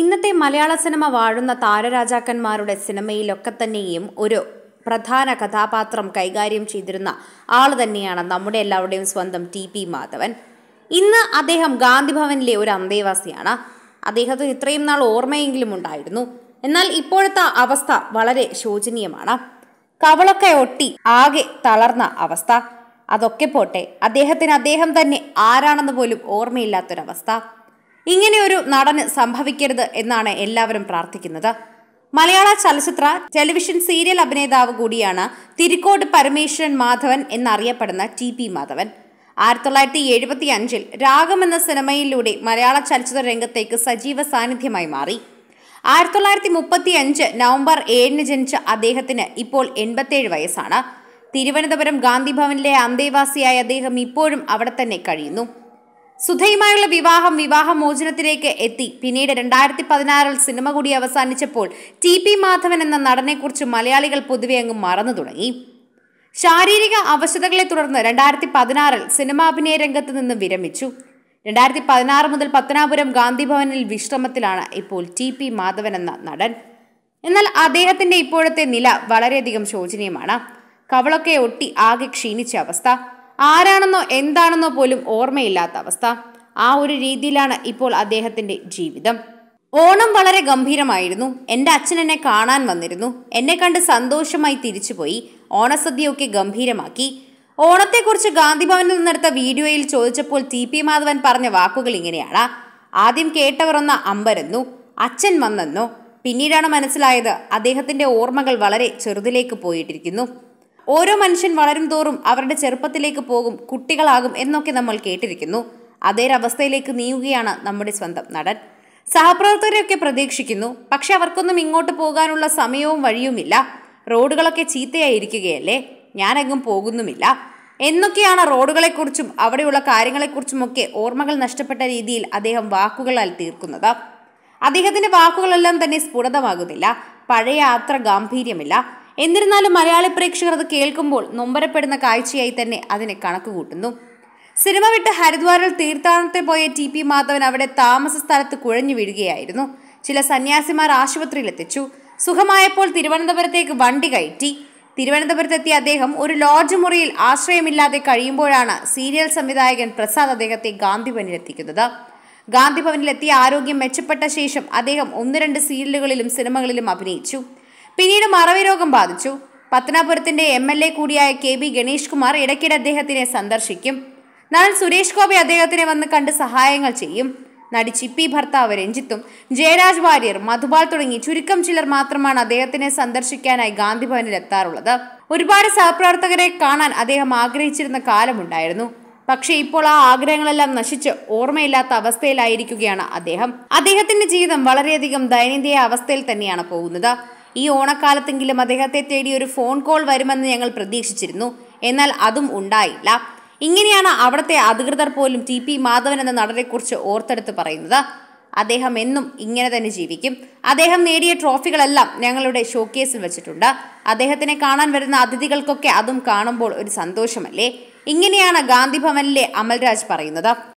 ഇന്നത്തെ മലയാള സിനിമ വാഴുന്ന താരരാജാക്കന്മാരുടെ സിനിമയിലൊക്കെ തന്നെയും ഒരു പ്രധാന കഥാപാത്രം കൈകാര്യം ചെയ്തിരുന്ന ആൾ തന്നെയാണ് നമ്മുടെ എല്ലാവരുടെയും സ്വന്തം ടി പി മാധവൻ ഇന്ന് അദ്ദേഹം ഗാന്ധിഭവനിലെ ഒരു അന്തേവാസിയാണ് അദ്ദേഹത്തിന് ഇത്രയും നാൾ ഓർമ്മയെങ്കിലും ഉണ്ടായിരുന്നു എന്നാൽ ഇപ്പോഴത്തെ അവസ്ഥ വളരെ ശോചനീയമാണ് കവളൊക്കെ ഒട്ടി ആകെ തളർന്ന അവസ്ഥ അതൊക്കെ പോട്ടെ അദ്ദേഹത്തിന് അദ്ദേഹം തന്നെ ആരാണെന്ന് പോലും ഓർമ്മയില്ലാത്തൊരവസ്ഥ ഇങ്ങനെയൊരു നടന് സംഭവിക്കരുത് എന്നാണ് എല്ലാവരും പ്രാർത്ഥിക്കുന്നത് മലയാള ചലച്ചിത്ര ടെലിവിഷൻ സീരിയൽ അഭിനേതാവ് കൂടിയാണ് തിരിക്കോട് പരമേശ്വരൻ മാധവൻ എന്നറിയപ്പെടുന്ന ടി പി മാധവൻ ആയിരത്തി തൊള്ളായിരത്തി എഴുപത്തി അഞ്ചിൽ രാഗം എന്ന സിനിമയിലൂടെ മലയാള ചലച്ചിത്ര രംഗത്തേക്ക് സജീവ സാന്നിധ്യമായി മാറി ആയിരത്തി തൊള്ളായിരത്തി മുപ്പത്തി അഞ്ച് നവംബർ ഏഴിന് ജനിച്ച അദ്ദേഹത്തിന് ഇപ്പോൾ എൺപത്തേഴ് വയസ്സാണ് തിരുവനന്തപുരം ഗാന്ധിഭവനിലെ അന്തേവാസിയായ അദ്ദേഹം ഇപ്പോഴും അവിടെ തന്നെ കഴിയുന്നു സുധയുമായുള്ള വിവാഹം വിവാഹമോചനത്തിലേക്ക് എത്തി പിന്നീട് രണ്ടായിരത്തി പതിനാറിൽ സിനിമ കൂടി അവസാനിച്ചപ്പോൾ ടി പി മാധവൻ എന്ന നടനെക്കുറിച്ച് മലയാളികൾ പൊതുവെ അങ്ങ് മറന്നു തുടങ്ങി ശാരീരിക അവശതകളെ തുടർന്ന് രണ്ടായിരത്തി പതിനാറിൽ സിനിമാ അഭിനയ രംഗത്ത് നിന്ന് വിരമിച്ചു രണ്ടായിരത്തി പതിനാറ് മുതൽ പത്തനാപുരം ഗാന്ധിഭവനിൽ വിശ്രമത്തിലാണ് ഇപ്പോൾ ടി പി മാധവൻ എന്ന നടൻ എന്നാൽ അദ്ദേഹത്തിന്റെ ഇപ്പോഴത്തെ നില വളരെയധികം ശോചനീയമാണ് കവളൊക്കെ ഒട്ടി ആകെ ക്ഷീണിച്ച അവസ്ഥ ആരാണെന്നോ എന്താണെന്നോ പോലും ഓർമ്മയില്ലാത്ത അവസ്ഥ ആ ഒരു രീതിയിലാണ് ഇപ്പോൾ അദ്ദേഹത്തിന്റെ ജീവിതം ഓണം വളരെ ഗംഭീരമായിരുന്നു എൻ്റെ അച്ഛൻ എന്നെ കാണാൻ വന്നിരുന്നു എന്നെ കണ്ട് സന്തോഷമായി തിരിച്ചുപോയി ഓണസദ്യയൊക്കെ ഗംഭീരമാക്കി ഓണത്തെക്കുറിച്ച് ഗാന്ധിഭവനിൽ നിന്നെടുത്ത വീഡിയോയിൽ ചോദിച്ചപ്പോൾ ടി പി മാധവൻ പറഞ്ഞ വാക്കുകൾ ഇങ്ങനെയാണ് ആദ്യം കേട്ടവർ ഒന്ന് അമ്പരന്നു അച്ഛൻ വന്നെന്നു പിന്നീടാണ് മനസ്സിലായത് അദ്ദേഹത്തിൻ്റെ ഓർമ്മകൾ വളരെ ചെറുതിലേക്ക് പോയിട്ടിരിക്കുന്നു ഓരോ മനുഷ്യൻ വളരും തോറും അവരുടെ ചെറുപ്പത്തിലേക്ക് പോകും കുട്ടികളാകും എന്നൊക്കെ നമ്മൾ കേട്ടിരിക്കുന്നു അതേ അവസ്ഥയിലേക്ക് നീങ്ങുകയാണ് നമ്മുടെ സ്വന്തം നടൻ സഹപ്രവർത്തകരെയൊക്കെ പ്രതീക്ഷിക്കുന്നു പക്ഷെ അവർക്കൊന്നും ഇങ്ങോട്ട് പോകാനുള്ള സമയവും വഴിയുമില്ല റോഡുകളൊക്കെ ചീത്തയായിരിക്കുകയല്ലേ ഞാനങ്ങും പോകുന്നുമില്ല എന്നൊക്കെയാണ് റോഡുകളെക്കുറിച്ചും അവിടെയുള്ള കാര്യങ്ങളെക്കുറിച്ചുമൊക്കെ ഓർമ്മകൾ നഷ്ടപ്പെട്ട രീതിയിൽ അദ്ദേഹം വാക്കുകളാൽ തീർക്കുന്നത് അദ്ദേഹത്തിൻ്റെ വാക്കുകളെല്ലാം തന്നെ സ്ഫുടതമാകുന്നില്ല പഴയ യാത്ര ഗാംഭീര്യമില്ല എന്നിരുന്നാലും മലയാളി പ്രേക്ഷകർ അത് കേൾക്കുമ്പോൾ നൊമ്പരപ്പെടുന്ന കാഴ്ചയായി തന്നെ അതിനെ കണക്കുകൂട്ടുന്നു സിനിമ വിട്ട് ഹരിദ്വാറിൽ തീർത്ഥാടനത്തെ പോയ ടി പി മാധവൻ അവിടെ താമസ സ്ഥലത്ത് കുഴഞ്ഞു വീഴുകയായിരുന്നു ചില സന്യാസിമാർ ആശുപത്രിയിലെത്തിച്ചു സുഖമായപ്പോൾ തിരുവനന്തപുരത്തേക്ക് വണ്ടി കയറ്റി തിരുവനന്തപുരത്തെത്തിയ അദ്ദേഹം ഒരു ലോഡ്ജ് മുറിയിൽ ആശ്രയമില്ലാതെ കഴിയുമ്പോഴാണ് സീരിയൽ സംവിധായകൻ പ്രസാദ് അദ്ദേഹത്തെ ഗാന്ധിഭവനിലെത്തിക്കുന്നത് ഗാന്ധിഭവനിലെത്തിയ ആരോഗ്യം മെച്ചപ്പെട്ട ശേഷം അദ്ദേഹം ഒന്ന് രണ്ട് സീരിയലുകളിലും സിനിമകളിലും അഭിനയിച്ചു പിന്നീട് മറവി രോഗം ബാധിച്ചു പത്തനാപുരത്തിന്റെ എം എൽ എ കൂടിയായ കെ ബി ഗണേഷ് കുമാർ ഇടയ്ക്കിടെ അദ്ദേഹത്തിനെ സന്ദർശിക്കും നടൻ സുരേഷ് ഗോപി അദ്ദേഹത്തിനെ വന്ന് കണ്ട് സഹായങ്ങൾ ചെയ്യും നടി ചിപ്പി ഭർത്താവ് രഞ്ജിത്തും ജയരാജ് വാര്യർ മധുപാൽ തുടങ്ങി ചുരുക്കം ചിലർ മാത്രമാണ് അദ്ദേഹത്തിനെ സന്ദർശിക്കാനായി ഗാന്ധിഭവനിൽ എത്താറുള്ളത് ഒരുപാട് സഹപ്രവർത്തകരെ കാണാൻ അദ്ദേഹം ആഗ്രഹിച്ചിരുന്ന കാലമുണ്ടായിരുന്നു പക്ഷേ ഇപ്പോൾ ആ ആഗ്രഹങ്ങളെല്ലാം നശിച്ച് ഓർമ്മയില്ലാത്ത അവസ്ഥയിലായിരിക്കുകയാണ് അദ്ദേഹം അദ്ദേഹത്തിന്റെ ജീവിതം വളരെയധികം ദയനീയ അവസ്ഥയിൽ തന്നെയാണ് പോകുന്നത് ഈ ഓണക്കാലത്തെങ്കിലും അദ്ദേഹത്തെ തേടി ഒരു ഫോൺ കോൾ വരുമെന്ന് ഞങ്ങൾ പ്രതീക്ഷിച്ചിരുന്നു എന്നാൽ അതും ഉണ്ടായില്ല ഇങ്ങനെയാണ് അവിടുത്തെ അധികൃതർ പോലും ടി പി മാധവൻ എന്ന നടനെക്കുറിച്ച് ഓർത്തെടുത്ത് പറയുന്നത് അദ്ദേഹം എന്നും ഇങ്ങനെ തന്നെ ജീവിക്കും അദ്ദേഹം നേടിയ ട്രോഫികളെല്ലാം ഞങ്ങളുടെ ഷോക്കേസിൽ വെച്ചിട്ടുണ്ട് അദ്ദേഹത്തിനെ കാണാൻ വരുന്ന അതിഥികൾക്കൊക്കെ അതും കാണുമ്പോൾ ഒരു സന്തോഷമല്ലേ ഇങ്ങനെയാണ് ഗാന്ധിഭവനിലെ അമൽരാജ് പറയുന്നത്